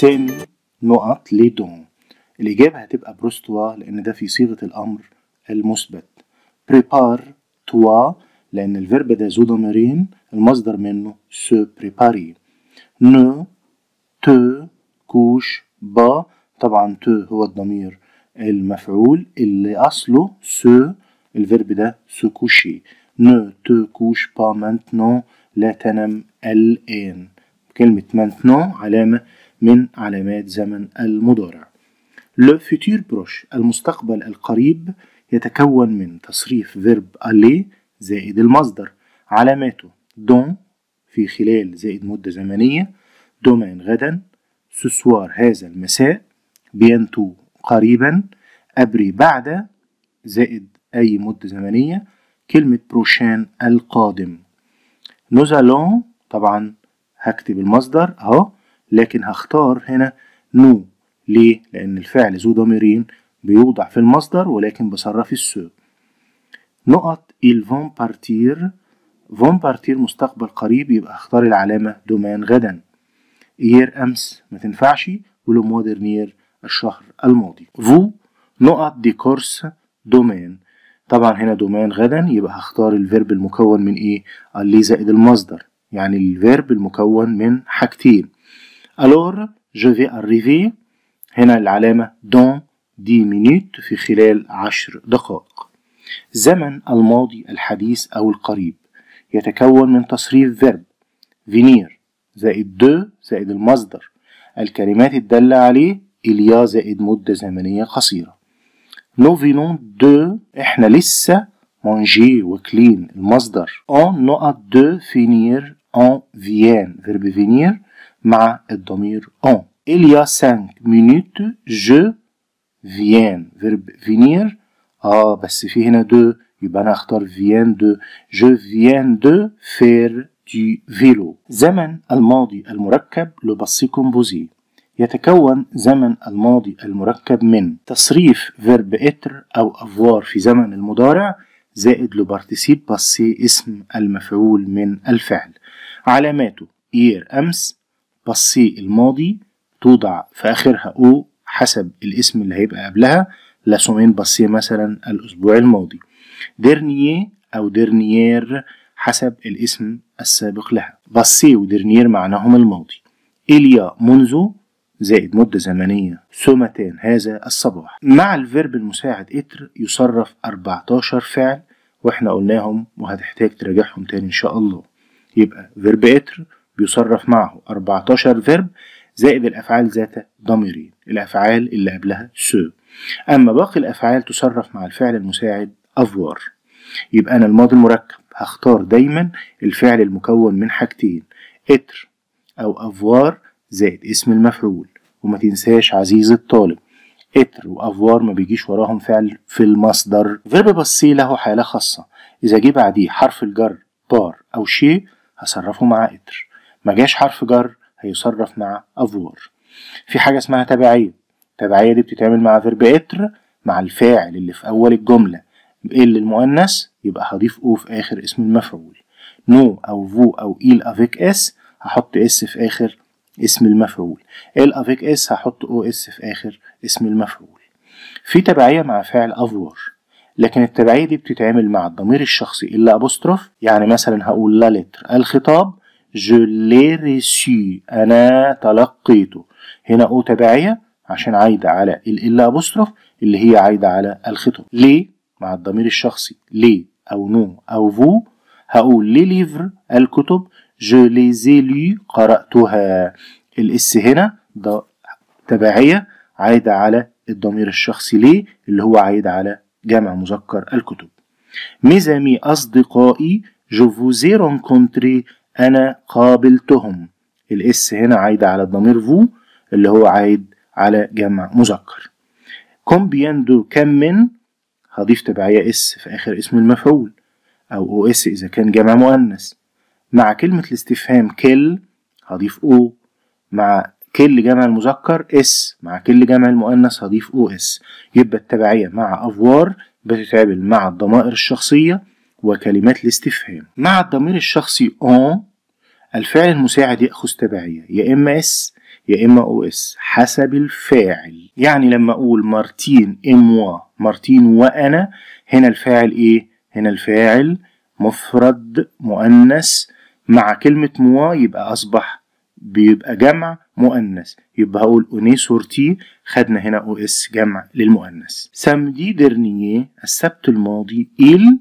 سين نقط لي دون الإجابة هتبقى بروستوا لأن ده في صيغة الأمر المثبت بريبار توا لأن الفيرب ده زو ضميرين المصدر منه سو بريباري نو تو كوش با طبعا تو هو الضمير المفعول اللي أصله سو الفيرب ده سو كوشي نو تو كوش با مانتنو لا تنم الآن كلمة مانتنو علامة من علامات زمن المضارع لو futur بروش المستقبل القريب يتكون من تصريف فيرب ألي زائد المصدر علاماته دون في خلال زائد مدة زمنية دومين غدا سوسوار هذا المساء بينتو قريبا أبري بعد زائد أي مدة زمنية كلمة بروشان القادم نوزالون طبعا هكتب المصدر أهو لكن هختار هنا نو ليه؟ لأن الفعل ذو ضميرين بيوضع في المصدر ولكن بصرف السو نقط il vont partir فون بارتير مستقبل قريب يبقى اختار العلامة دومان غدا يير أمس ما تنفعش ولو مودرنير الشهر الماضي فو نقط دي كورس دومان طبعا هنا دومان غدا يبقى هختار الفيرب المكون من ايه اللي زائد المصدر يعني الفيرب المكون من حاجتين alors je vais arriver هنا العلامة dans 10 minutes في خلال 10 دقائق زمن الماضي الحديث أو القريب يتكون من تصريف verb venir زائد دو زائد المصدر الكلمات الدالة عليه إليا زائد مدة زمنية قصيرة نو فينون دو إحنا لسه مانجي وكلين المصدر أون نقط دو فينير أون فيان فيرب فينير مع الضمير on. Il y a 5 minutes je viens. verb venir. اه بس في هنا دو يبقى انا هختار فيان دو جو فيان دو فير دي فيلو زمن الماضي المركب لبسي كومبوزي يتكون زمن الماضي المركب من تصريف فيرب اتر أو أفوار في زمن المضارع زائد لو بارتيسيب باسي اسم المفعول من الفعل علاماته اير أمس باسي الماضي توضع في آخرها أو حسب الاسم اللي هيبقى قبلها لسومين باسي مثلا الأسبوع الماضي ديرنيي أو ديرنيير حسب الاسم السابق لها باسي وديرنيير معناهم الماضي إليا منذ زائد مدة زمنية سومتين هذا الصباح مع الفيرب المساعد إتر يصرف 14 فعل واحنا قلناهم وهتحتاج تراجعهم تاني إن شاء الله يبقى فيرب إتر بيصرف معه 14 فيرب زائد الأفعال ذات ضميرين الأفعال اللي قبلها سو أما باقي الأفعال تصرف مع الفعل المساعد أفوار يبقى أنا الماضي المركب هختار دايما الفعل المكون من حاجتين إتر أو أفوار زائد اسم المفعول وما تنساش عزيز الطالب إتر وأفوار ما بيجيش وراهم فعل في المصدر فيرب بصي له حالة خاصة إذا جه بعديه حرف الجر بار أو شيء هصرفه مع إتر ما جاش حرف جر هيصرف مع افوار في حاجه اسمها تبعيه التبعيه دي بتتعمل مع فيرب اتر مع الفاعل اللي في اول الجمله ال المؤنث يبقى هضيف او في اخر اسم المفعول نو او فو او ايل افيك اس هحط اس في اخر اسم المفعول ال افيك اس هحط او اس في اخر اسم المفعول في تبعيه مع فعل افوار لكن التبعيه دي بتتعمل مع الضمير الشخصي الا ابوستروف يعني مثلا هقول لا لتر الخطاب Je l'ai reçu أنا تلقيته هنا أو تبعية عشان عايدة على ال أبوستروف اللي هي عايدة على الخطب ليه مع الضمير الشخصي ليه أو نو أو فو هقول لي ليفر الكتب جو ai lu قرأتها الاس هنا ده تبعية عايدة على الضمير الشخصي ليه اللي هو عايد على جمع مذكر الكتب ميزامي أصدقائي جو فوزي رونكونتري أنا قابلتهم الإس هنا عايدة على الضمير فو اللي هو عايد على جمع مذكر بيندو كم من هضيف تبعية إس في آخر اسم المفعول أو أو إس إذا كان جمع مؤنث مع كلمة الاستفهام كل هضيف أو مع كل جمع المذكر اس مع كل جمع المؤنث هضيف او اس يبقى التبعية مع افوار بتتعمل مع الضمائر الشخصية وكلمات الاستفهام مع الضمير الشخصي on الفعل المساعد يأخذ تبعية يا إما اس يا إما أو اس حسب الفاعل يعني لما أقول مارتين إموا مارتين وأنا هنا الفاعل إيه؟ هنا الفاعل مفرد مؤنث مع كلمة موا يبقى أصبح بيبقى جمع مؤنث يبقى هقول اوني سورتي خدنا هنا او اس جمع للمؤنث سامدي dernier السبت الماضي il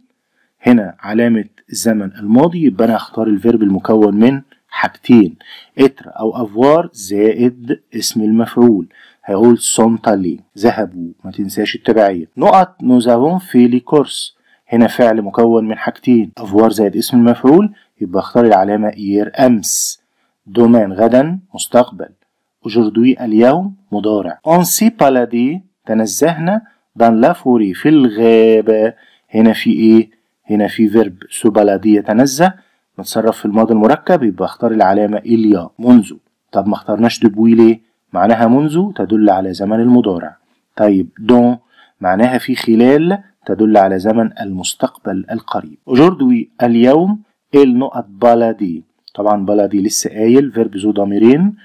هنا علامة الزمن الماضي يبقى أنا هختار الفيرب المكون من حاجتين اتر أو أفوار زائد اسم المفعول هقول سونتالي ذهبوا ما تنساش التبعية نقط نوزافون في لي كورس هنا فعل مكون من حاجتين أفوار زائد اسم المفعول يبقى اختار العلامة إير أمس دومان غدا مستقبل أجردوي اليوم مضارع أنسي بالادي تنزهنا دان لا فوري في الغابة هنا في إيه هنا في فيرب سو بلدي يتنزه متصرف في الماضي المركب يبقى اختار العلامة إليا منذ طب ما اخترناش دبوي ليه؟ معناها منذ تدل على زمن المضارع طيب دون معناها في خلال تدل على زمن المستقبل القريب أجوردوي اليوم النقط بلدي طبعا بلدي لسه قايل فيرب ذو ضميرين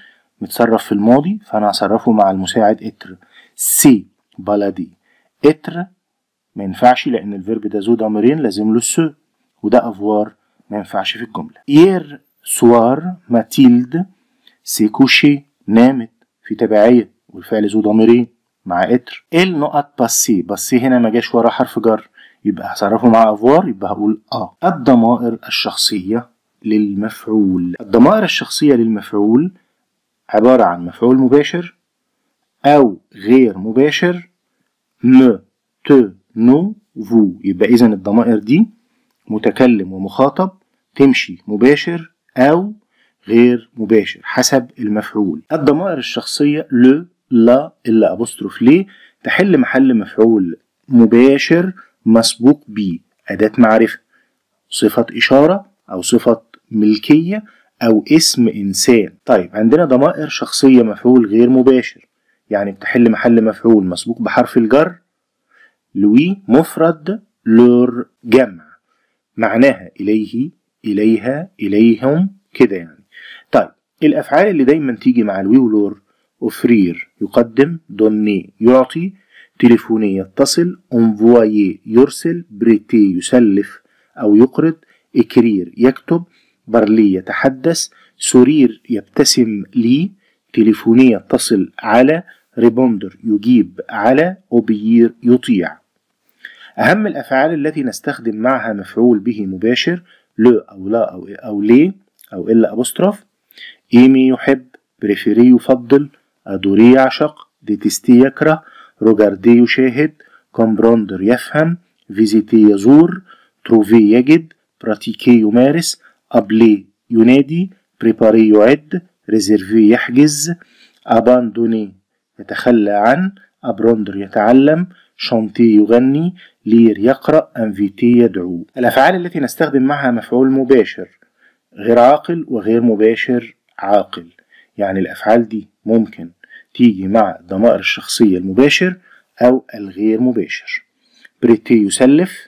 متصرف في الماضي فأنا هصرفه مع المساعد إتر سي بلدي إتر ما ينفعش لأن الفيرب ده زو ضميرين لازم له السو وده أفوار ما ينفعش في الجملة يير سوار ماتيلد سيكوشي نامت في تبعية والفعل زو ضميرين مع إتر ال نقط باسي باسي هنا ما جاش ورا حرف جر يبقى هصرفه مع أفوار يبقى هقول آه الضمائر الشخصية للمفعول الضمائر الشخصية للمفعول عبارة عن مفعول مباشر أو غير مباشر م ت نو فو يبقى إذا الضمائر دي متكلم ومخاطب تمشي مباشر أو غير مباشر حسب المفعول الضمائر الشخصية ل لا إلا أبوستروف ليه تحل محل مفعول مباشر مسبوق ب أداة معرفة صفة إشارة أو صفة ملكية أو اسم إنسان طيب عندنا ضمائر شخصية مفعول غير مباشر يعني بتحل محل مفعول مسبوق بحرف الجر لوي مفرد لور جمع معناها إليه إليها إليهم كده يعني طيب الأفعال اللي دايما تيجي مع لوي ولور أوفرير يقدم دوني يعطي تليفوني يتصل أنفواي يرسل بريتي يسلف أو يقرض إكرير يكتب برلي يتحدث سرير يبتسم لي تليفوني يتصل على ريبوندر يجيب على أوبيير يطيع أهم الأفعال التي نستخدم معها مفعول به مباشر ل أو لا أو أو ليه أو إلا أبوستروف إيمي يحب بريفيري يفضل أدوري يعشق ديتستي يكره روجاردي يشاهد كومبروندر يفهم فيزيتي يزور تروفي يجد براتيكي يمارس أبلي ينادي بريباري يعد ريزيرفي يحجز أباندوني يتخلى عن أبروندر يتعلم شانتي يغني لير يقرأ انفيتي يدعو الأفعال التي نستخدم معها مفعول مباشر غير عاقل وغير مباشر عاقل يعني الأفعال دي ممكن تيجي مع ضمائر الشخصية المباشر أو الغير مباشر بريتي يسلف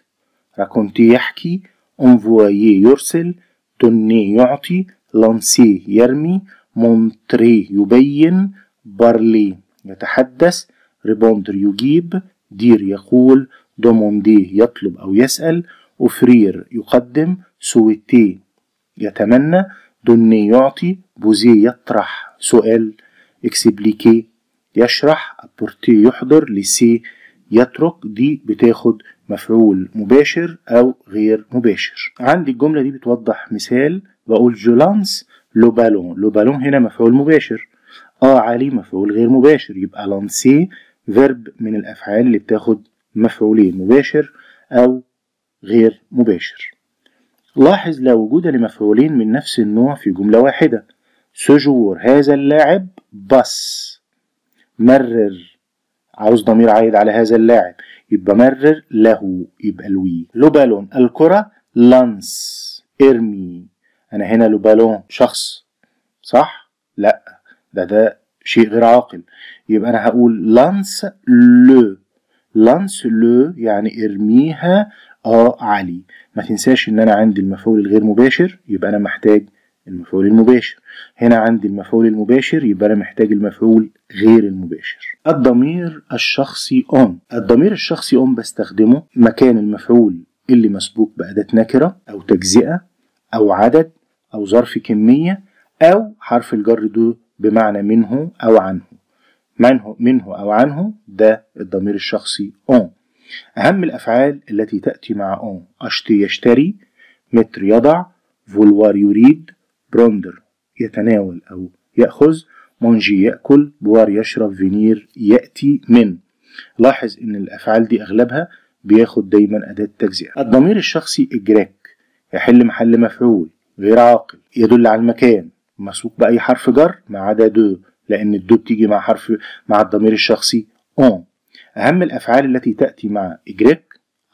راكونتي يحكي انفوايي يرسل توني يعطي لانسي يرمي مونتري يبين بارلي يتحدث ريبوندر يجيب دير يقول دوموندي يطلب أو يسأل أوفرير يقدم سويتي يتمنى دوني يعطي بوزي يطرح سؤال اكسبليكي يشرح ابورتي يحضر لسي يترك دي بتاخد مفعول مباشر أو غير مباشر عندي الجملة دي بتوضح مثال بقول جولانس لو بالون لو بالون هنا مفعول مباشر آه علي مفعول غير مباشر يبقى لانسي فيرب من الأفعال اللي بتاخد مفعولين مباشر أو غير مباشر لاحظ لا وجود لمفعولين من نفس النوع في جملة واحدة سجور هذا اللاعب بس مرر عاوز ضمير عايد على هذا اللاعب يبقى مرر له يبقى لوي لوبالون الكرة لانس ارمي انا هنا لوبالون شخص صح؟ لا ده ده شيء غير عاقل يبقى انا هقول لانس لو لانس لو يعني ارميها اه علي ما تنساش ان انا عندي المفعول الغير مباشر يبقى انا محتاج المفعول المباشر هنا عندي المفعول المباشر يبقى انا محتاج المفعول غير المباشر الضمير الشخصي اون الضمير الشخصي اون بستخدمه مكان المفعول اللي مسبوق بأداة نكرة أو تجزئة أو عدد أو ظرف كمية أو حرف الجر دو بمعنى منه أو عنه منه منه أو عنه ده الضمير الشخصي أون أهم الأفعال التي تأتي مع أون أشتي يشتري متر يضع فولوار يريد بروندر يتناول أو يأخذ مونجي يأكل بوار يشرب فينير يأتي من لاحظ إن الأفعال دي أغلبها بياخد دايما أداة تجزئة الضمير الشخصي إجراك يحل محل مفعول غير عاقل يدل على المكان مسوق بأي حرف جر ما عدا دو لأن الدو بتيجي مع حرف مع الضمير الشخصي اون أهم الأفعال التي تأتي مع إجريك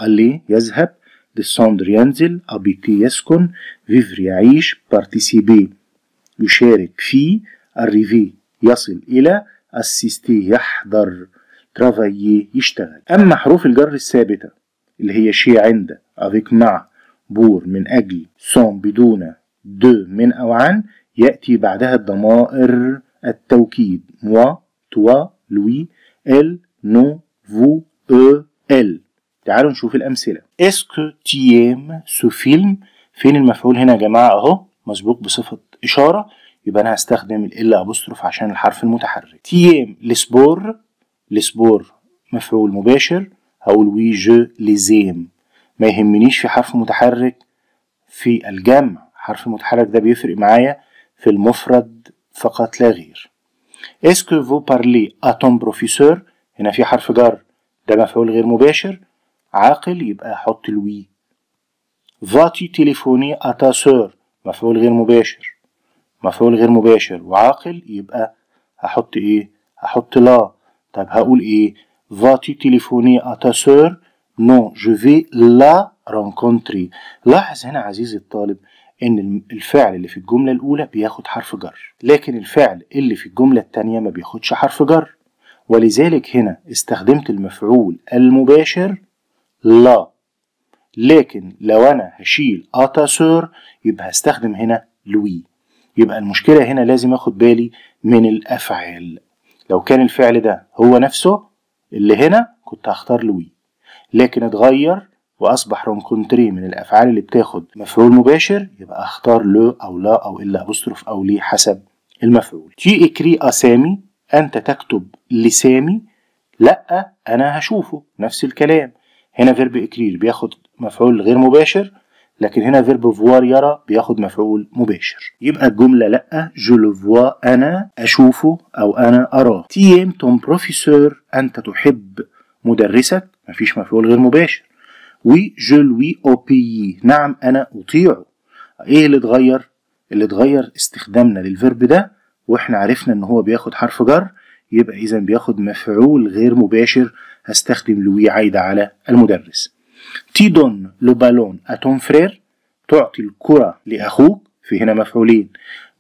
ألي يذهب ديسوندر ينزل أبيتي يسكن فيفر يعيش بارتيسيبي يشارك في الريفي يصل إلى أسيستي يحضر ترافاي يشتغل أما حروف الجر الثابتة اللي هي شي عند أفيك مع بور من أجل سون بدون دو من أو عن يأتي بعدها الضمائر التوكيد موا توا لوي ال نو فو او ال تعالوا نشوف الأمثلة اسكو تيام سو فيلم فين المفعول هنا يا جماعة أهو مسبوق بصفة إشارة يبقى أنا هستخدم ال أبوستروف عشان الحرف المتحرك تيام لسبور لسبور مفعول مباشر هقول وي جو لزيم ما يهمنيش في حرف متحرك في الجمع حرف المتحرك ده بيفرق معايا في المفرد فقط لا غير اسكو فو بارلي اتون بروفيسور هنا في حرف جر ده مفعول غير مباشر عاقل يبقى حط الوي فاتي تليفوني اتا سور مفعول غير مباشر مفعول غير مباشر وعاقل يبقى هحط ايه هحط لا طب هقول ايه فاتي تليفوني اتا سور نو جو في لا رانكونتري لاحظ هنا عزيزي الطالب ان الفعل اللي في الجمله الاولى بياخد حرف جر لكن الفعل اللي في الجمله الثانيه ما بياخدش حرف جر ولذلك هنا استخدمت المفعول المباشر لا لكن لو انا هشيل اتاسور يبقى هستخدم هنا لوي يبقى المشكله هنا لازم اخد بالي من الافعال لو كان الفعل ده هو نفسه اللي هنا كنت هختار لوي لكن اتغير واصبح رونكونتري من الافعال اللي بتاخد مفعول مباشر يبقى اختار لو او لا او الا ابوستروف او لي حسب المفعول تي اكري اسامي انت تكتب لسامي لا انا هشوفه نفس الكلام هنا فيرب اكرير بياخد مفعول غير مباشر لكن هنا فيرب فوار يرى بياخد مفعول مباشر يبقى الجمله لا جو لو فوا انا اشوفه او انا اراه تي ام توم بروفيسور انت تحب مدرسك مفيش مفعول غير مباشر Oui, لوي lui obéis. نعم أنا أطيعه. إيه اللي اتغير؟ اللي اتغير استخدامنا للفيرب ده وإحنا عرفنا إن هو بياخد حرف جر يبقى إذا بياخد مفعول غير مباشر هستخدم لوي عايدة على المدرس. تي دون لو بالون أتون فرير تعطي الكرة لأخوك في هنا مفعولين.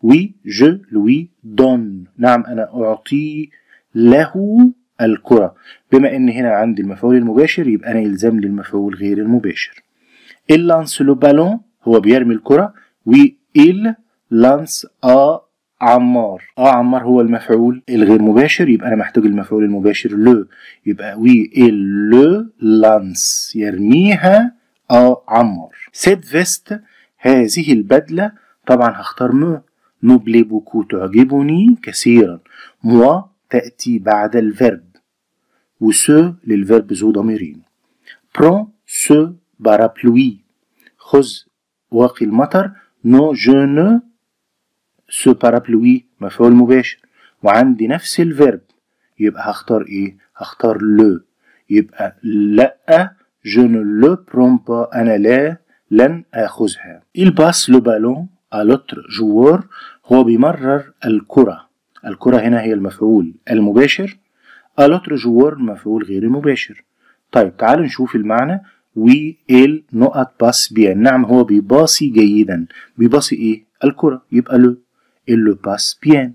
وي جو لوي دون نعم أنا أعطي له الكرة بما ان هنا عندي المفعول المباشر يبقى انا يلزم لي المفعول غير المباشر il lance le ballon هو بيرمي الكرة و il lance a عمار اه عمار هو المفعول الغير مباشر يبقى انا محتاج المفعول المباشر لو يبقى وي il le lance يرميها اه عمار سيت فيست هذه البدلة طبعا هختار مو نوبلي بوكو تعجبني كثيرا موا تأتي بعد الفيرب و ce للverbe زو ضميرين برون سو بارابلوي خذ واقي المطر نو جو نو سو بارابلوي مفعول مباشر وعندي نفس الفيرب يبقى هختار ايه هختار لو يبقى لا جو نو لو برون با انا لا لن اخذها il passe le ballon à l'autre joueur هو بيمرر الكره الكره هنا هي المفعول المباشر الوتر جوار مفعول غير مباشر طيب تعالوا نشوف المعنى وي ال نقط باس بيان نعم هو بيباصي جيدا بيباصي ايه الكرة يبقى لو لو باس بيان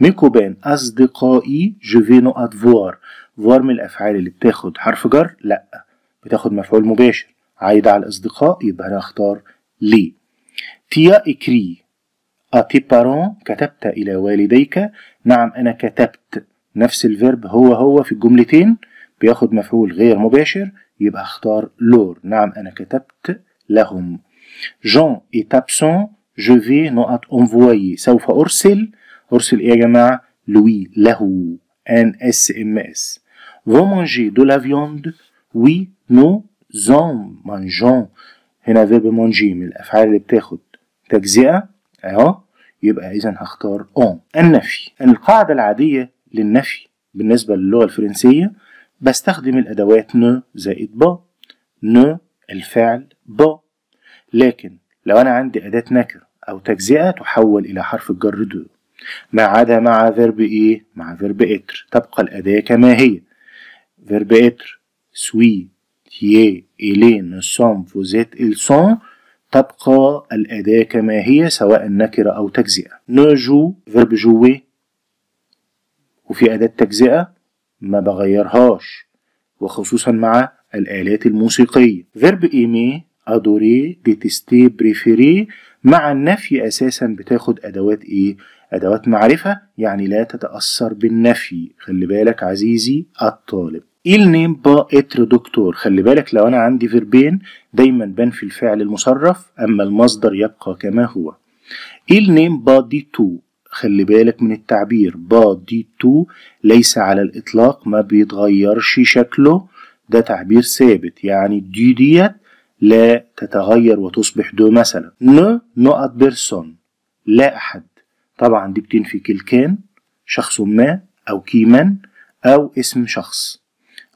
ميكوبان أصدقائي جو في نقط فوار فوار من الأفعال اللي بتاخد حرف جر لأ بتاخد مفعول مباشر عايدة على الأصدقاء يبقى أنا أختار لي تيا إكري أتي بارون كتبت إلى والديك نعم أنا كتبت نفس الفيرب هو هو في الجملتين بياخد مفعول غير مباشر يبقى اختار لور نعم أنا كتبت لهم جون اي تابسون جو في نقط انفوي سوف أرسل أرسل إيه يا جماعة لوي له ان اس ام اس vous mangez de la viande oui nous en mangeons هنا فيرب مانجي من الأفعال اللي بتاخد تجزئة أهو يبقى إذا هختار اون النفي القاعدة العادية للنفي بالنسبة للغة الفرنسية بستخدم الأدوات ن زائد با ن الفعل با لكن لو أنا عندي أداة نكر أو تجزئة تحول إلى حرف الجر دو ما عدا مع فيرب إيه مع فيرب إتر تبقى الأداة كما هي فيرب إتر سوي تي إلي نسوم فوزيت إلسون تبقى الأداة كما هي سواء نكرة أو تجزئة نجو فيرب جوي وفي أداة تجزئة ما بغيرهاش وخصوصا مع الآلات الموسيقية فيرب إيمي أدوري ديتستي بريفيري مع النفي أساسا بتاخد أدوات إيه؟ أدوات معرفة يعني لا تتأثر بالنفي خلي بالك عزيزي الطالب إيل نيم با إتر دكتور خلي بالك لو أنا عندي فيربين دايما بنفي الفعل المصرف أما المصدر يبقى كما هو إيل نيم با دي تو خلي بالك من التعبير با دي تو ليس على الإطلاق ما بيتغيرش شكله ده تعبير ثابت يعني دي ديت لا تتغير وتصبح دو مثلا نو نوقت بيرسون لا أحد طبعا دي بتنفي كلكان شخص ما أو كيمن أو اسم شخص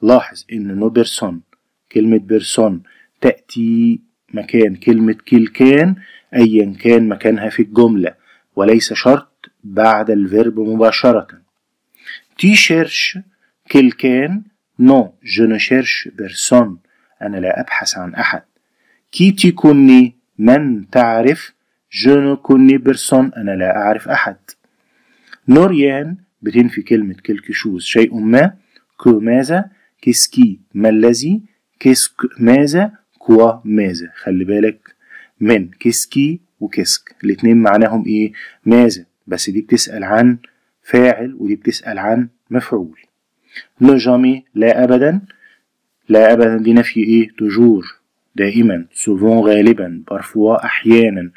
لاحظ إن نو بيرسون كلمة بيرسون تأتي مكان كلمة كلكان أيا كان مكانها في الجملة وليس شرط بعد الفيرب مباشرة تي شيرش كيلكان نو جو نو شيرش بيرسون أنا لا أبحث عن أحد كي تي كوني من تعرف جو نو كوني بيرسون أنا لا أعرف أحد نوريان بتنفي كلمة كلك شوز شيء ما كو ماذا كيسكي ما الذي كيسك ماذا كوا ماذا خلي بالك من كيسكي وكيسك الاتنين معناهم ايه ماذا بس دي بتسأل عن فاعل ودي بتسأل عن مفعول لا جامي لا أبدا لا أبدا دي نفي إيه تجور دائما سوفون غالبا بارفوا أحيانا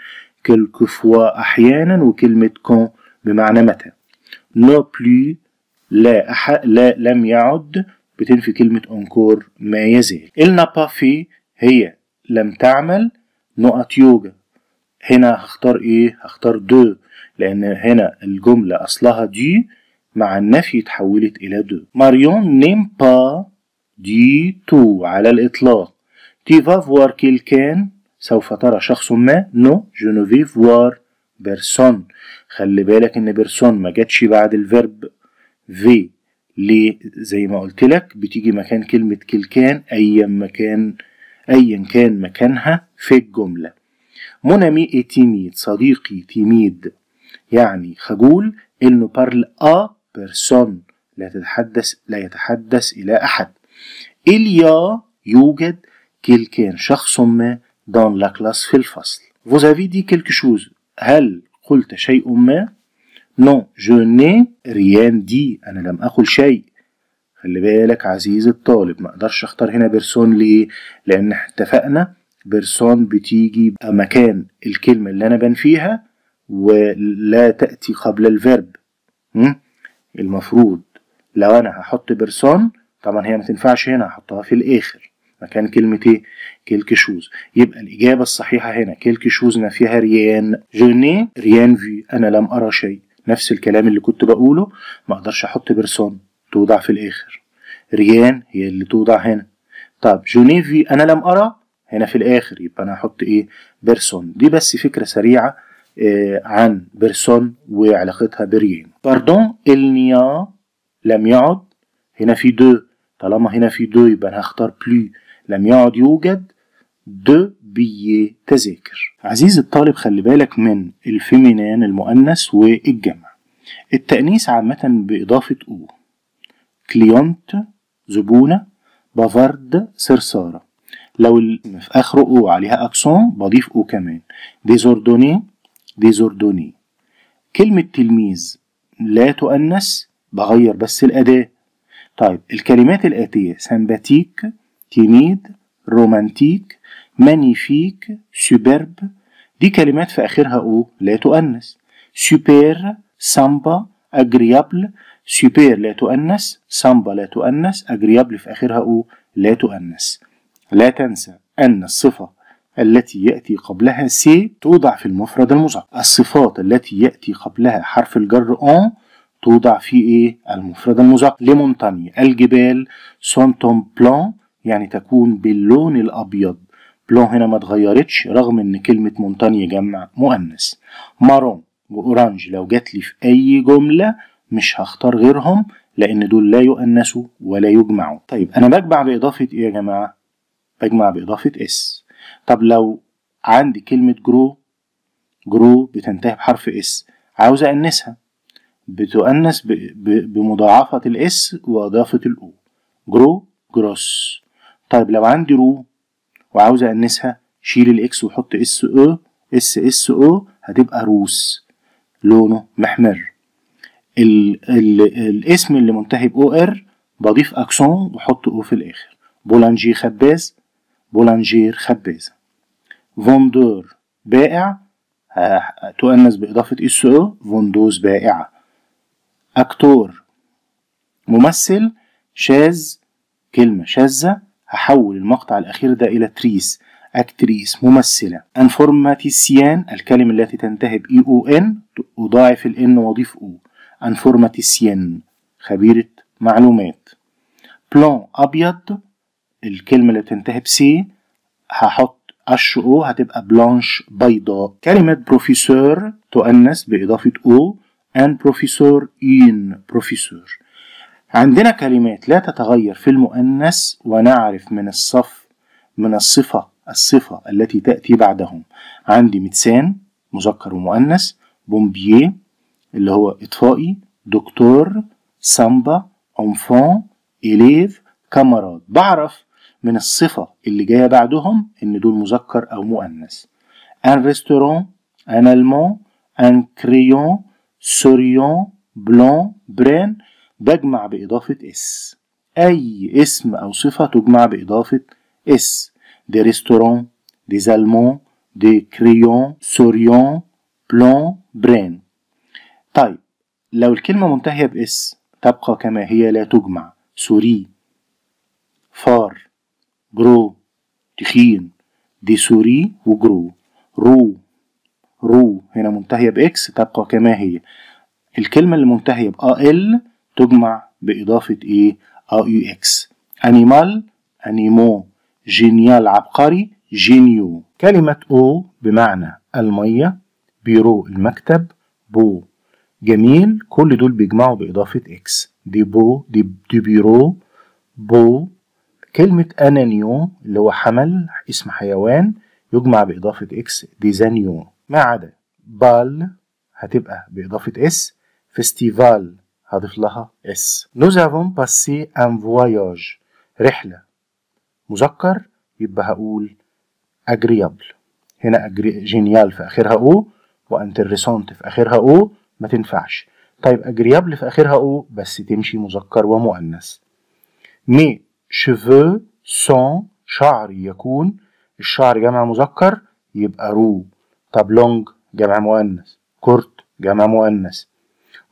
كل فوا أحيانا وكلمة كون بمعنى متى نو بلو لا أح لا لم يعد بتنفي كلمة أنكور ما يزال النا في هي لم تعمل نقط يوجا هنا هختار إيه هختار دو لأن هنا الجملة أصلها دي مع النفي تحولت إلى دو ماريون نيم با دي تو على الإطلاق تي فا فوار كيلكان سوف ترى شخص ما نو جو نو في فوار بيرسون خلي بالك إن بيرسون ما جاتش بعد الفيرب في ليه زي ما قلت لك بتيجي مكان كلمة كلكان أيا مكان أيا كان مكانها في الجملة مونامي إتيميد صديقي تيميد يعني خجول إنه بارل أ بيرسون لا تتحدث لا يتحدث إلى أحد إليا يوجد quelqu'un شخص ما دون لا كلاس في الفصل فوزافي دي dit شوز هل قلت شيء ما؟ نو جو ني ريان دي أنا لم أقل شيء خلي بالك عزيزي الطالب ما اقدرش اختار هنا بيرسون ليه؟ لأن اتفقنا بيرسون بتيجي مكان الكلمة اللي أنا بان فيها ولا تأتي قبل الفيرب المفروض لو أنا هحط برسون طبعا هي ما تنفعش هنا هحطها في الآخر مكان كلمة ايه؟ كيلك شوز يبقى الإجابة الصحيحة هنا كيلك شوز نفيها ريان جوني ريان في أنا لم أرى شيء نفس الكلام اللي كنت بقوله ما أقدرش أحط برسون توضع في الآخر ريان هي اللي توضع هنا طب في أنا لم أرى هنا في الآخر يبقى أنا هحط إيه؟ بيرسون دي بس فكرة سريعة آه، عن بيرسون وعلاقتها بريين باردون النيا لم يعد هنا في دو طالما هنا في دو يبقى انا هختار بلو لم يعد يوجد دو بي تذاكر عزيزي الطالب خلي بالك من الفيمينان المؤنث والجمع التأنيث عامة بإضافة أو كليونت زبونة بافارد سرسارة لو في آخره أو عليها أكسون بضيف أو كمان ديزوردوني بيزوردوني كلمة تلميذ لا تؤنس بغير بس الأداة طيب الكلمات الآتية سمباتيك تيميد رومانتيك مانيفيك سوبرب دي كلمات في آخرها أو لا تؤنس سوبر سامبا أجريابل سوبر لا تؤنس سامبا لا تؤنس أجريابل في آخرها أو لا تؤنس لا تنسى أن الصفة التي يأتي قبلها سي توضع في المفرد المذكر الصفات التي يأتي قبلها حرف الجر أون توضع في إيه المفرد المذكر لمونتاني الجبال سونتون بلان يعني تكون باللون الأبيض بلون هنا ما اتغيرتش رغم إن كلمة مونتاني جمع مؤنث مارون وأورانج لو جات لي في أي جملة مش هختار غيرهم لأن دول لا يؤنثوا ولا يجمعوا طيب أنا بجمع بإضافة إيه يا جماعة؟ بجمع بإضافة اس طب لو عندي كلمة جرو جرو بتنتهي بحرف اس عاوز أأنسها بتؤنس بمضاعفة الاس وإضافة الأو جرو جروس طيب لو عندي رو وعاوز أأنسها شيل الاكس وحط اس او اس اس او هتبقى روس لونه محمر ال ال الاسم اللي منتهي بأو ار بضيف اكسون وحط او في الاخر بولانجي خباز بولانجير خبازه فوندور بائع آه، تؤنث بإضافة اس او فوندوز بائعة أكتور ممثل شاذ كلمة شاذة هحول المقطع الأخير ده إلى تريس أكتريس ممثلة أنفورماتيسيان الكلمة التي تنتهي بإي أو إن أضاعف الإن وأضيف أو أنفورماتيسيان خبيرة معلومات بلون أبيض الكلمة اللي تنتهي بسي هحط اتش او هتبقى بلانش بيضاء كلمة بروفيسور تؤنث بإضافة او ان بروفيسور إين بروفيسور عندنا كلمات لا تتغير في المؤنث ونعرف من الصف من الصفة الصفة التي تأتي بعدهم عندي متسان مذكر ومؤنث بومبيي اللي هو إطفائي دكتور سامبا أنفان إليف كامارات بعرف من الصفة اللي جاية بعدهم إن دول مذكر أو مؤنث ان ريستورون ان المون ان كريون سوريون بلون برين بجمع بإضافة اس أي اسم أو صفة تجمع بإضافة اس دي ريستورون دي زالمون دي كريون سوريون بلون برين طيب لو الكلمة منتهية بإس تبقى كما هي لا تجمع سوري فار جرو تخين دي سوري وجرو رو رو هنا منتهية بإكس تبقى كما هي الكلمة اللي منتهية ال تجمع بإضافة إيه أ يو إكس أنيمال أنيمو جينيال عبقري جينيو كلمة أو بمعنى المية بيرو المكتب بو جميل كل دول بيجمعوا بإضافة إكس دي بو دي, دي بيرو بو كلمة أنانيون اللي هو حمل اسم حيوان يجمع بإضافة إكس ديزانيون ما عدا بال هتبقى بإضافة إس فيستيفال هضيف لها إس نوز افون باسي أن فواياج رحلة مذكر يبقى هقول أجريابل هنا جينيال في آخرها أو وانترسونت في آخرها أو ما تنفعش طيب أجريابل في آخرها أو بس تمشي مذكر ومؤنث مي شفو سون شعر يكون الشعر جمع مذكر يبقى رو طب لونج جمع مؤنث كورت جمع مؤنث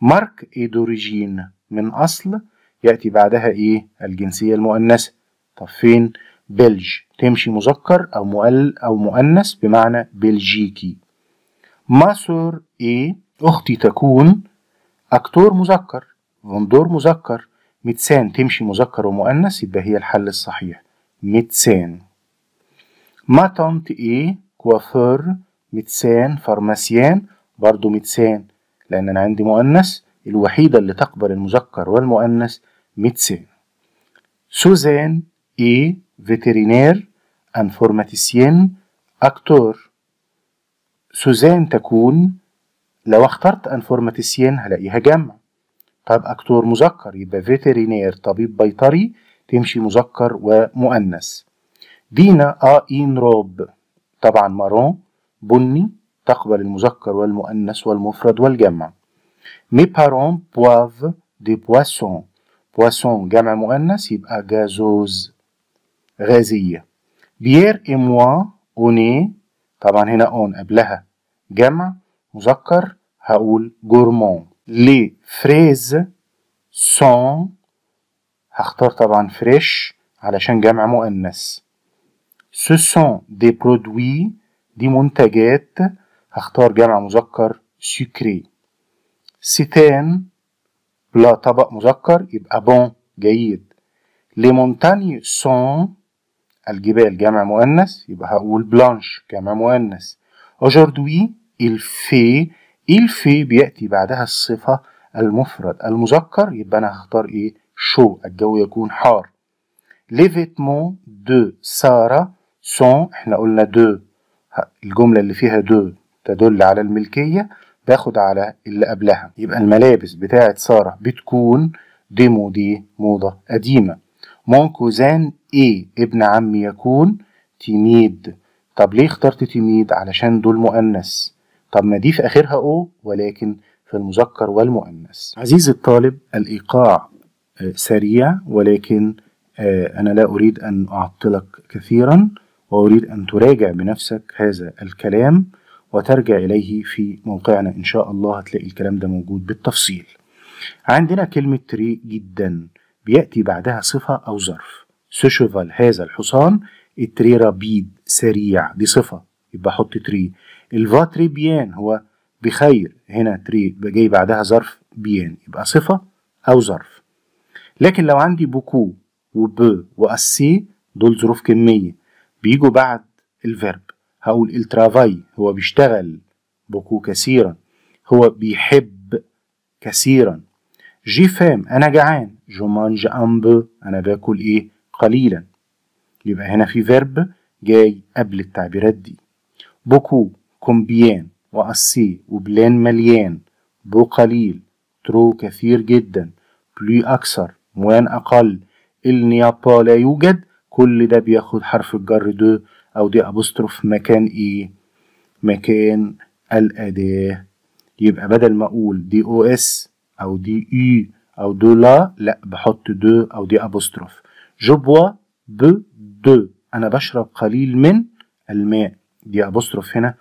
مارك اي دوريجين من أصل يأتي بعدها إيه الجنسية المؤنثة طب فين بلج تمشي مذكر أو مؤل أو مؤنث بمعنى بلجيكي ماسور إيه أختي تكون أكتور مذكر فندور مذكر متسان تمشي مذكر ومؤنث يبقى هي الحل الصحيح متسان ما تونت ايه كوافر متسان فارماسيان برضو متسان لأن أنا عندي مؤنث الوحيدة اللي تقبل المذكر والمؤنث متسان سوزان اي فيترينير انفورماتيسيان اكتور سوزان تكون لو اخترت انفورماتيسيان هلاقيها جمع طب أكتور مذكر يبقى فيترينير طبيب بيطري تمشي مذكر ومؤنث دينا آ إين روب طبعا مارون بني تقبل المذكر والمؤنث والمفرد والجمع مي بارون بواف دي بواسون بواسون جمع مؤنث يبقى جازوز غازية بيير اي موا اوني طبعا هنا اون قبلها جمع مذكر هقول جورمون لي فريز سون هختار طبعا فريش علشان جمع مؤنث سو سون دي برودوي دي منتجات هختار جمع مذكر سكري سيتان لا طبق مذكر يبقى بون جيد لي مونتاني سون الجبال جمع مؤنث يبقى هقول بلانش جمع مؤنث اجوردوي الفي ايه الفي بيأتي بعدها الصفة المفرد المذكر يبقى أنا هختار إيه شو الجو يكون حار ليفيتمون دو سارة سون إحنا قلنا دو الجملة اللي فيها دو تدل على الملكية باخد على اللي قبلها يبقى الملابس بتاعة سارة بتكون دي مودي موضة قديمة مون كوزان إيه ابن عمي يكون تيميد طب ليه اخترت تيميد علشان دول مؤنث طب ما دي في آخرها أو ولكن في المذكر والمؤنث عزيزي الطالب الإيقاع آه، سريع ولكن آه، أنا لا أريد أن أعطلك كثيرا وأريد أن تراجع بنفسك هذا الكلام وترجع إليه في موقعنا إن شاء الله هتلاقي الكلام ده موجود بالتفصيل عندنا كلمة ري جدا بيأتي بعدها صفة أو ظرف سوشيفال هذا الحصان التري رابيد سريع دي صفة يبقى حط تري الفاتري بيان هو بخير هنا تري جاي بعدها ظرف بيان يبقى صفة أو ظرف لكن لو عندي بوكو وب وأسي دول ظروف كمية بيجوا بعد الفيرب هقول الترافاي هو بيشتغل بوكو كثيرا هو بيحب كثيرا جي فام أنا جعان جو مانج أمب أنا باكل إيه قليلا يبقى هنا في فيرب جاي قبل التعبيرات دي بوكو كومبيان وأسي وبلان مليان بو قليل ترو كثير جدا بلو أكثر موان أقل النيابا لا يوجد كل ده بياخد حرف الجر دو أو دي أبوستروف مكان إيه؟ مكان الأداة يبقى بدل ما أقول دي أو إس أو دي إي أو دو لأ بحط دو أو دي أبوستروف جبوا ب دو أنا بشرب قليل من الماء دي أبوستروف هنا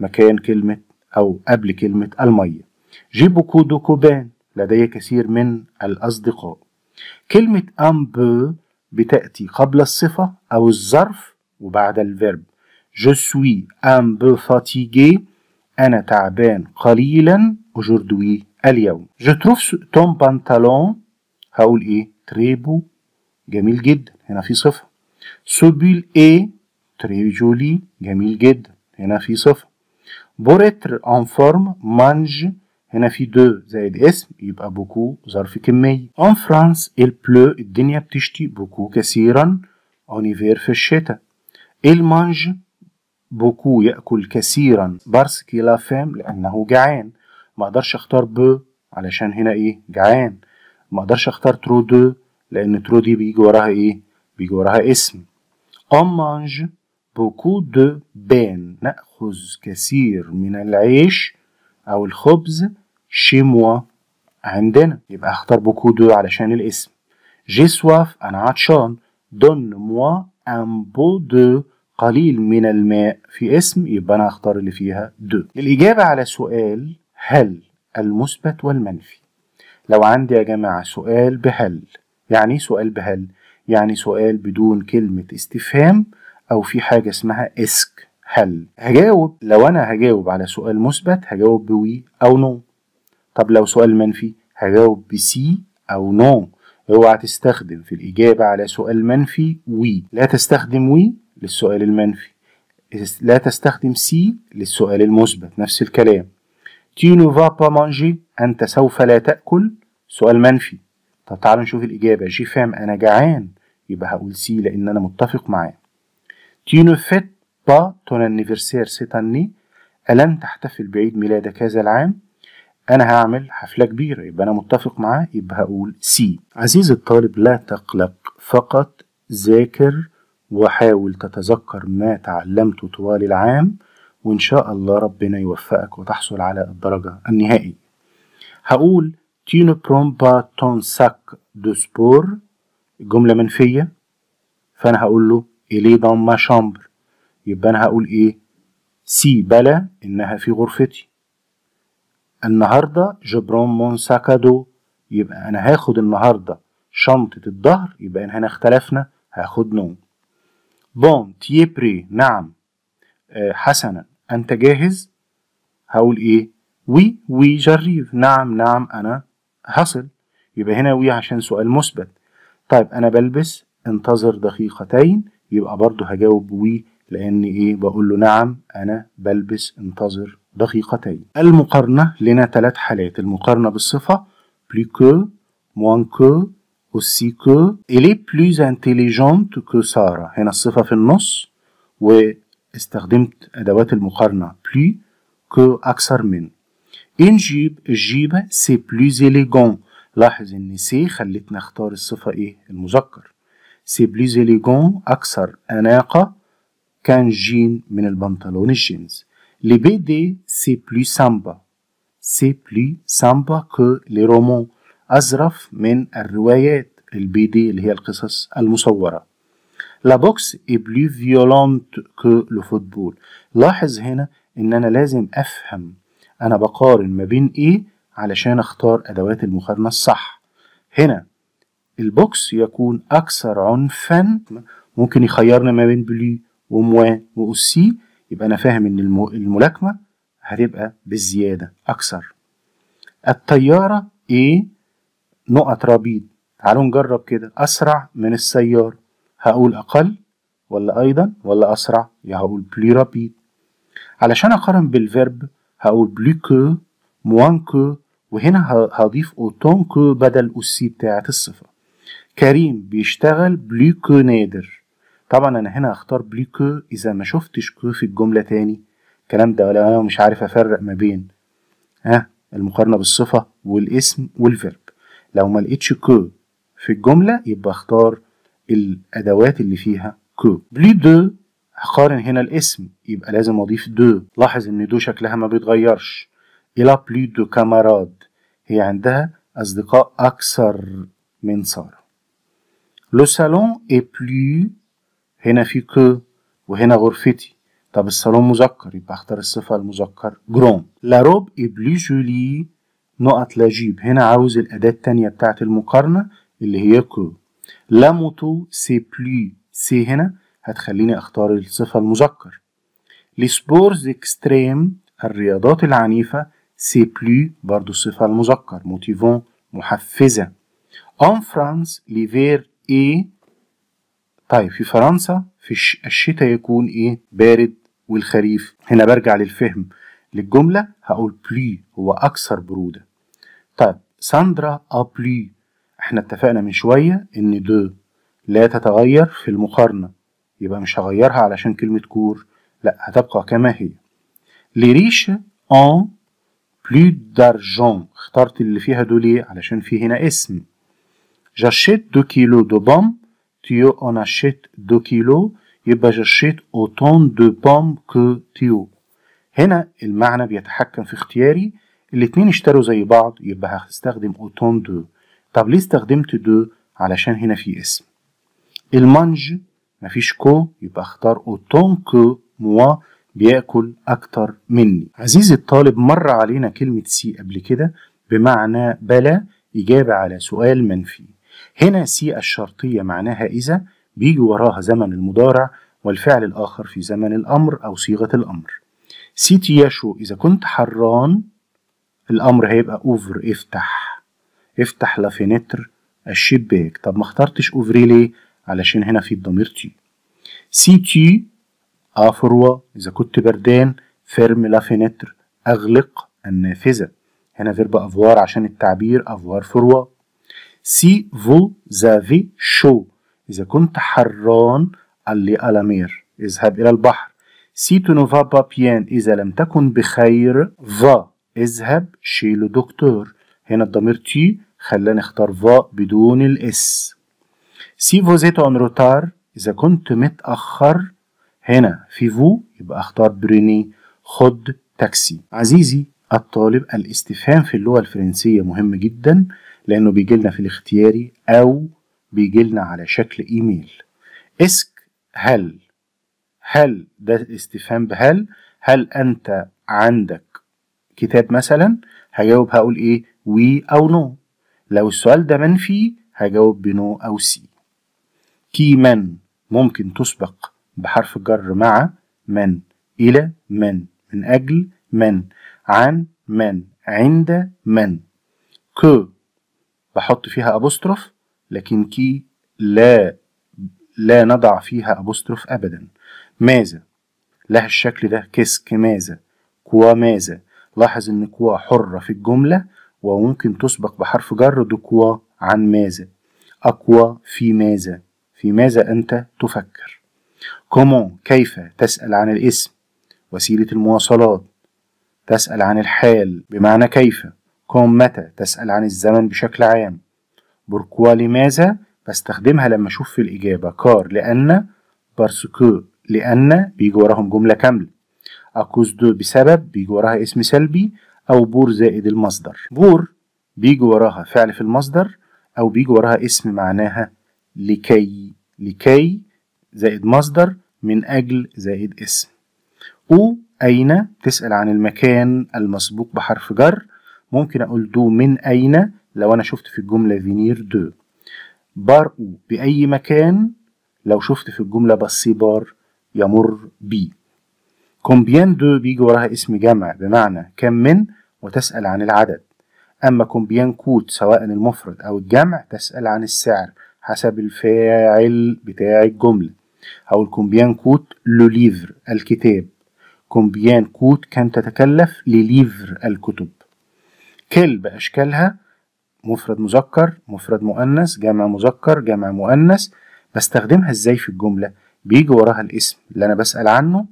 مكان كلمة أو قبل كلمة المية جيبوكو كودو كوبان لدي كثير من الأصدقاء كلمة أمب بتأتي قبل الصفة أو الظرف وبعد الفيرب Je suis un peu fatigué أنا تعبان قليلا أجردوي اليوم Je trouve ton pantalon هقول إيه تريبو جميل جدا هنا في صفة سوبيل إيه تريجولي جميل جدا هنا في صفة بور اتر ان فورم مانج هنا في دو زائد اسم يبقى بوكو ظرف كمية ان فرانس إل بلو الدنيا بتشتي بوكو كثيرا اونيفير في الشتاء مانج بوكو يأكل كثيرا بارس لا فام لأنه جعان ما اقدرش اختار بو علشان هنا ايه جعان ما اقدرش اختار ترو دو لأن ترو دي بيجي وراها ايه بيجي وراها اسم ان مانج بوكو دو بان نأخذ كثير من العيش أو الخبز شي موا عندنا يبقى هختار بوكو دو علشان الاسم جي سواف أنا عطشان دون موا أن بو دو قليل من الماء في اسم يبقى أنا هختار اللي فيها دو الإجابة على سؤال هل المثبت والمنفي لو عندي يا جماعة سؤال بهل يعني سؤال بهل يعني سؤال بدون كلمة استفهام أو في حاجة اسمها اسك هل هجاوب لو أنا هجاوب على سؤال مثبت هجاوب بوي أو نو طب لو سؤال منفي هجاوب بسي أو نو اوعى تستخدم في الإجابة على سؤال منفي وي لا تستخدم وي للسؤال المنفي لا تستخدم سي للسؤال المثبت نفس الكلام تي نو با مانجي أنت سوف لا تأكل سؤال منفي طب تعالوا نشوف الإجابة جي فام أنا جعان يبقى هقول سي لأن أنا متفق معاه Tu ne fêtes pas ton anniversaire cette année ألن تحتفل بعيد ميلادك هذا العام؟ أنا هعمل حفلة كبيرة يبقى أنا متفق معاه يبقى هقول سي عزيزي الطالب لا تقلق فقط ذاكر وحاول تتذكر ما تعلمته طوال العام وإن شاء الله ربنا يوفقك وتحصل على الدرجة النهائية هقول tu ne prends pas ton sac de sport الجملة منفية فأنا هقول له إلي ما شامبر يبقى أنا هقول إيه سي بلا إنها في غرفتي النهاردة جبران مون ساكادو يبقى أنا هاخد النهاردة شنطة الظهر يبقى هنا اختلفنا هاخد نوم بون تيه بري نعم أه حسنا أنت جاهز هقول إيه وي وي جريف نعم نعم أنا هصل يبقى هنا وي عشان سؤال مثبت طيب أنا بلبس انتظر دقيقتين يبقى برضه هجاوب وي لان ايه بقول له نعم انا بلبس انتظر دقيقتين المقارنة لنا ثلاث حالات المقارنة بالصفة plus que moins que aussi que elle est plus intelligente que Sarah هنا الصفة في النص واستخدمت أدوات المقارنة plus que أكثر من إن جيب الجيبة سي بلوز إليغون لاحظ إن سي خلتنا أختار الصفة إيه المذكر سي بليز إليغون أكثر أناقة كان جين من البنطلون الجينز لي بي دي سي بلو سامبا سي بلو سامبا كو لي رومون أظرف من الروايات البي دي اللي هي القصص المصورة لا بوكس اي بلو فيولونت كو لو فوتبول لاحظ هنا ان انا لازم افهم انا بقارن ما بين ايه علشان اختار ادوات المقارنة الصح هنا البوكس يكون أكثر عنفا ممكن يخيرنا ما بين بلي وموا وأوسي يبقى أنا فاهم إن الملاكمة هتبقى بالزيادة أكثر الطيارة إيه نقط رابيد تعالوا نجرب كده أسرع من السيارة هقول أقل ولا أيضا ولا أسرع يا هقول بلي رابيد علشان أقارن بالفيرب هقول بلي كو موان كو وهنا هضيف أوتون كو بدل أوسي بتاعة الصفة كريم بيشتغل بليكو نادر طبعا انا هنا هختار بليكو اذا ما شفتش كو في الجمله تاني الكلام ده ولا انا مش عارف افرق ما بين ها المقارنه بالصفه والاسم والفيرب لو ما لقيتش كو في الجمله يبقى اختار الادوات اللي فيها كو بلي دو هقارن هنا الاسم يبقى لازم اضيف دو لاحظ ان دو شكلها ما بيتغيرش إلى بلي دو كاماراد هي عندها أصدقاء أكثر من سارة لو سالون اي بلو هنا في كو وهنا غرفتي طب الصالون مذكر يبقى اختار الصفة المذكر جرون لا روب اي بلو جولي نقط لا جيب هنا عاوز الأداة التانية بتاعة المقارنة اللي هي كو لا موتو سي بلو سي هنا هتخليني اختار الصفة المذكر لي سبورز اكستريم الرياضات العنيفة سي بلو برضو الصفة المذكر موتيفون محفزة en France l'hiver ايه طيب في فرنسا في الشتاء يكون ايه بارد والخريف هنا برجع للفهم للجملة هقول بلي هو أكثر برودة طيب ساندرا أبلي احنا اتفقنا من شوية إن دو لا تتغير في المقارنة يبقى مش هغيرها علشان كلمة كور لا هتبقى كما هي لريش أن بلو دارجون اخترت اللي فيها دولي علشان في هنا اسم j'achète 2 kilos de pommes, tu en achètes 2 kilos يبقى eh j'achète اوتون دو بوم كو تيو هنا المعنى بيتحكم في اختياري الاتنين اشتروا زي بعض يبقى هستخدم اوتون دو طب ليه استخدمت دو علشان هنا في اسم المانج مفيش كو يبقى اختار اوتون كو موا بياكل اكتر مني عزيزي الطالب مر علينا كلمة سي قبل كده بمعنى بلا إجابة على سؤال منفي هنا سي الشرطية معناها إذا بيجي وراها زمن المضارع والفعل الآخر في زمن الأمر أو صيغة الأمر سيت يشو إذا كنت حران الأمر هيبقى أوفر افتح افتح لفينتر الشباك طب ما اخترتش أوفري ليه؟ علشان هنا في الضمير تي سي تي أفروا إذا كنت بردان فيرم لفينتر أغلق النافذة هنا فيرب أفوار عشان التعبير أفوار فروا سي فو زافي شو إذا كنت حران قال لي ألامير اذهب إلى البحر سي تو نو vas pas إذا لم تكن بخير فا اذهب chez دكتور هنا الضمير تي خلاني اختار فا بدون الاس سي فو زيتو ان روتار إذا كنت متأخر هنا في فو يبقى اختار بريني خد تاكسي عزيزي الطالب الاستفهام في اللغة الفرنسية مهم جدا لانه بيجي لنا في الاختياري او بيجي لنا على شكل ايميل اسك هل هل ده استفهام بهل هل انت عندك كتاب مثلا هجاوب هقول ايه وي او نو لو السؤال ده منفي هجاوب بنو او سي كي من ممكن تسبق بحرف الجر مع من الى من من اجل من عن من عند من كو بحط فيها أبوستروف لكن كي لا لا نضع فيها أبوستروف أبدا ماذا لها الشكل ده كسك ماذا كوا ماذا لاحظ إن كوا حرة في الجملة وممكن تسبق بحرف جر دو عن ماذا أقوى في ماذا في ماذا أنت تفكر كومون كيف تسأل عن الاسم وسيلة المواصلات تسأل عن الحال بمعنى كيف كوم متى تسأل عن الزمن بشكل عام بوركوا لماذا بستخدمها لما أشوف في الإجابة كار لأن بارسكو لأن بيجي وراهم جملة كاملة أكوز دو بسبب بيجي وراها اسم سلبي أو بور زائد المصدر بور بيجي وراها فعل في المصدر أو بيجي وراها اسم معناها لكي لكي زائد مصدر من أجل زائد اسم أو أين تسأل عن المكان المسبوق بحرف جر ممكن أقول دو من أين لو أنا شفت في الجملة فينير دو بار أو بأي مكان لو شفت في الجملة بس بار يمر بي كومبيان دو بيجي وراها اسم جمع بمعنى كم من وتسأل عن العدد أما كومبيان كوت سواء المفرد أو الجمع تسأل عن السعر حسب الفاعل بتاع الجملة أو كومبيان كوت لو ليفر الكتاب كومبيان كوت كم تتكلف لليفر الكتب كل بأشكالها مفرد مذكر مفرد مؤنث جمع مذكر جمع مؤنث بستخدمها ازاي في الجملة بيجي وراها الاسم اللي أنا بسأل عنه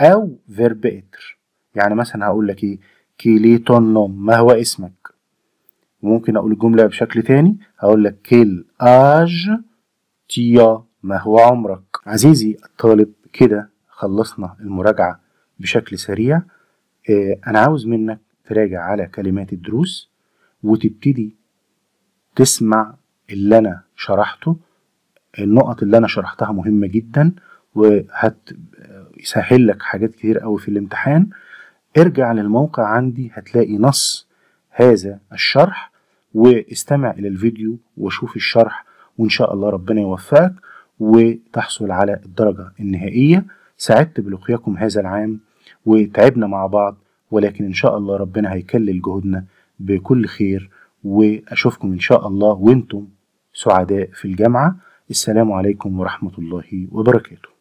أو فيرب إتر يعني مثلا هقول لك إيه كيليتونوم ما هو اسمك وممكن أقول الجملة بشكل تاني هقول لك كيل آج تيا ما هو عمرك عزيزي الطالب كده خلصنا المراجعة بشكل سريع اه أنا عاوز منك تراجع على كلمات الدروس وتبتدي تسمع اللي أنا شرحته النقط اللي أنا شرحتها مهمة جدا وهت يسهل لك حاجات كتير قوي في الامتحان ارجع للموقع عندي هتلاقي نص هذا الشرح واستمع إلى الفيديو وشوف الشرح وإن شاء الله ربنا يوفقك وتحصل على الدرجة النهائية سعدت بلقياكم هذا العام وتعبنا مع بعض ولكن إن شاء الله ربنا هيكلل جهودنا بكل خير وأشوفكم إن شاء الله وأنتم سعداء في الجامعة السلام عليكم ورحمة الله وبركاته